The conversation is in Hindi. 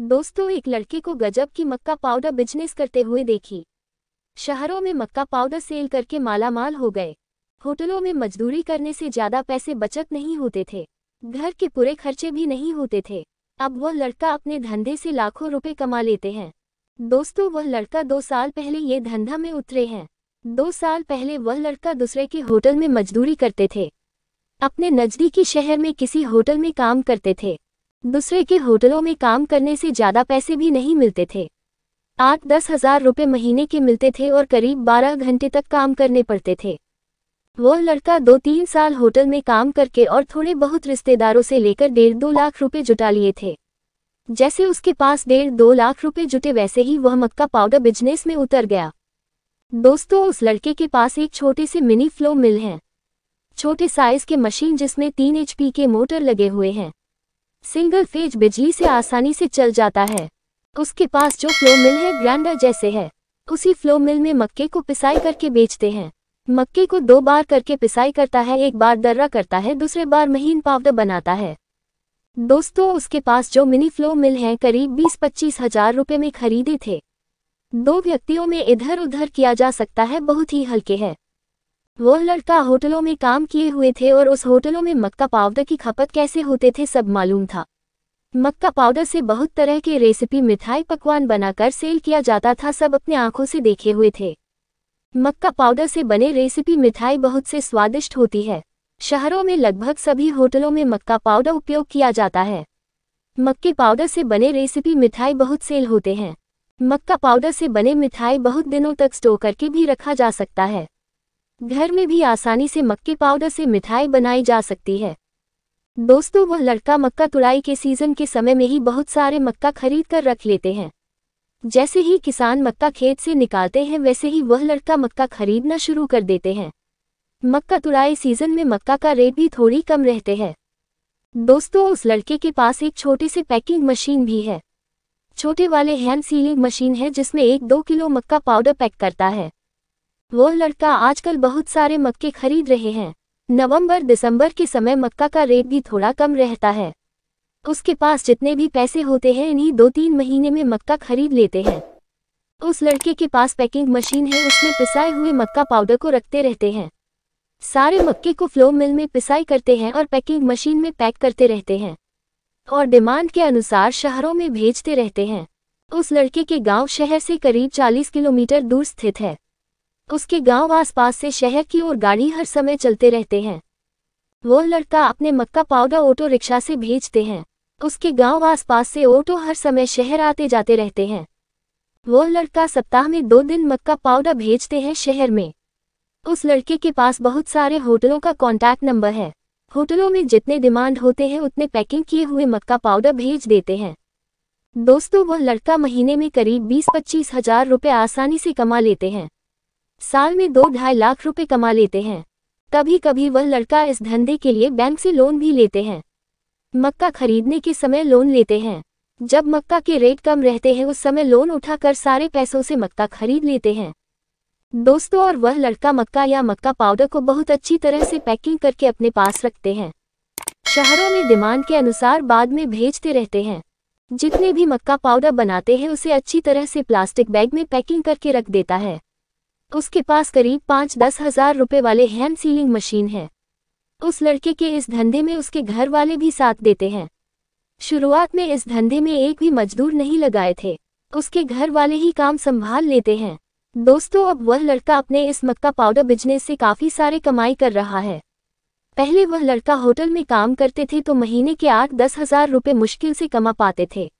दोस्तों एक लड़के को गजब की मक्का पाउडर बिजनेस करते हुए देखी शहरों में मक्का पाउडर सेल करके मालामाल हो गए होटलों में मजदूरी करने से ज़्यादा पैसे बचत नहीं होते थे घर के पूरे खर्चे भी नहीं होते थे अब वह लड़का अपने धंधे से लाखों रुपए कमा लेते हैं दोस्तों वह लड़का दो साल पहले ये धंधा में उतरे हैं दो साल पहले वह लड़का दूसरे के होटल में मजदूरी करते थे अपने नज़दीकी शहर में किसी होटल में काम करते थे दूसरे के होटलों में काम करने से ज़्यादा पैसे भी नहीं मिलते थे आठ दस हजार रुपये महीने के मिलते थे और करीब बारह घंटे तक काम करने पड़ते थे वो लड़का दो तीन साल होटल में काम करके और थोड़े बहुत रिश्तेदारों से लेकर डेढ़ दो लाख रुपए जुटा लिए थे जैसे उसके पास डेढ़ दो लाख रुपए जुटे वैसे ही वह मक्का पाउडर बिजनेस में उतर गया दोस्तों उस लड़के के पास एक छोटे से मिनी फ्लो मिल है छोटे साइज के मशीन जिसमें तीन एचपी के मोटर लगे हुए हैं सिंगल फेज बिजली से आसानी से चल जाता है उसके पास जो फ्लो मिल है ग्राइंडर जैसे है उसी फ्लो मिल में मक्के को पिसाई करके बेचते हैं मक्के को दो बार करके पिसाई करता है एक बार दर्रा करता है दूसरे बार महीन पाउडर बनाता है दोस्तों उसके पास जो मिनी फ्लो मिल है करीब बीस पच्चीस हजार रुपये में खरीदे थे दो व्यक्तियों में इधर उधर किया जा सकता है बहुत ही हल्के है वह लड़का होटलों में काम किए हुए थे और उस होटलों में मक्का पाउडर की खपत कैसे होते थे सब मालूम था मक्का पाउडर से बहुत तरह के रेसिपी मिठाई पकवान बनाकर सेल किया जाता था सब अपने आंखों से देखे हुए थे मक्का पाउडर से बने रेसिपी मिठाई बहुत से स्वादिष्ट होती है शहरों में लगभग सभी होटलों में मक्का पाउडर उपयोग किया जाता है मक्के पाउडर से बने रेसिपी मिठाई बहुत सेल होते हैं मक्का पाउडर से बने मिठाई बहुत दिनों तक स्टोर करके भी रखा जा सकता है घर में भी आसानी से मक्के पाउडर से मिठाई बनाई जा सकती है दोस्तों वह लड़का मक्का तुड़ाई के सीजन के समय में ही बहुत सारे मक्का खरीद कर रख लेते हैं जैसे ही किसान मक्का खेत से निकालते हैं वैसे ही वह लड़का मक्का खरीदना शुरू कर देते हैं मक्का तुड़ाई सीजन में मक्का का रेट भी थोड़ी कम रहते हैं दोस्तों उस लड़के के पास एक छोटे से पैकिंग मशीन भी है छोटे वाले हैंड सीलिंग मशीन है जिसमें एक दो किलो मक्का पाउडर पैक करता है वह लड़का आजकल बहुत सारे मक्के खरीद रहे हैं नवंबर दिसंबर के समय मक्का का रेट भी थोड़ा कम रहता है उसके पास जितने भी पैसे होते हैं इन्हीं दो तीन महीने में मक्का खरीद लेते हैं उस लड़के के पास पैकिंग मशीन है उसमें पिसाए हुए मक्का पाउडर को रखते रहते हैं सारे मक्के को फ्लो मिल में पिसाई करते हैं और पैकिंग मशीन में पैक करते रहते हैं और डिमांड के अनुसार शहरों में भेजते रहते हैं उस लड़के के गांव शहर से करीब 40 किलोमीटर दूर स्थित है उसके गांव आसपास से शहर की ओर गाड़ी हर समय चलते रहते हैं वो लड़का अपने मक्का पाउडर ऑटो रिक्शा से भेजते हैं उसके गांव आसपास से ऑटो हर समय शहर आते जाते रहते हैं वो लड़का सप्ताह में दो दिन मक्का पाउडर भेजते हैं शहर में उस लड़के के पास बहुत सारे होटलों का कॉन्टैक्ट नंबर है होटलों में जितने डिमांड होते हैं उतने पैकिंग किए हुए मक्का पाउडर भेज देते हैं दोस्तों वह लड़का महीने में करीब बीस पच्चीस हजार रुपये आसानी से कमा लेते हैं साल में दो ढाई लाख रुपए कमा लेते हैं कभी कभी वह लड़का इस धंधे के लिए बैंक से लोन भी लेते हैं मक्का खरीदने के समय लोन लेते हैं जब मक्का के रेट कम रहते हैं उस समय लोन उठाकर सारे पैसों से मक्का खरीद लेते हैं दोस्तों और वह लड़का मक्का या मक्का पाउडर को बहुत अच्छी तरह से पैकिंग करके अपने पास रखते हैं शहरों में डिमांड के अनुसार बाद में भेजते रहते हैं जितने भी मक्का पाउडर बनाते हैं उसे अच्छी तरह से प्लास्टिक बैग में पैकिंग करके रख देता है उसके पास करीब पाँच दस हजार रुपये वाले हैंड सीलिंग मशीन है उस लड़के के इस धंधे में उसके घर वाले भी साथ देते हैं शुरुआत में इस धंधे में एक भी मजदूर नहीं लगाए थे उसके घर वाले ही काम संभाल लेते हैं दोस्तों अब वह लड़का अपने इस मक्का पाउडर बिजनेस से काफ़ी सारे कमाई कर रहा है पहले वह लड़का होटल में काम करते थे तो महीने के आठ दस हजार रुपये मुश्किल से कमा पाते थे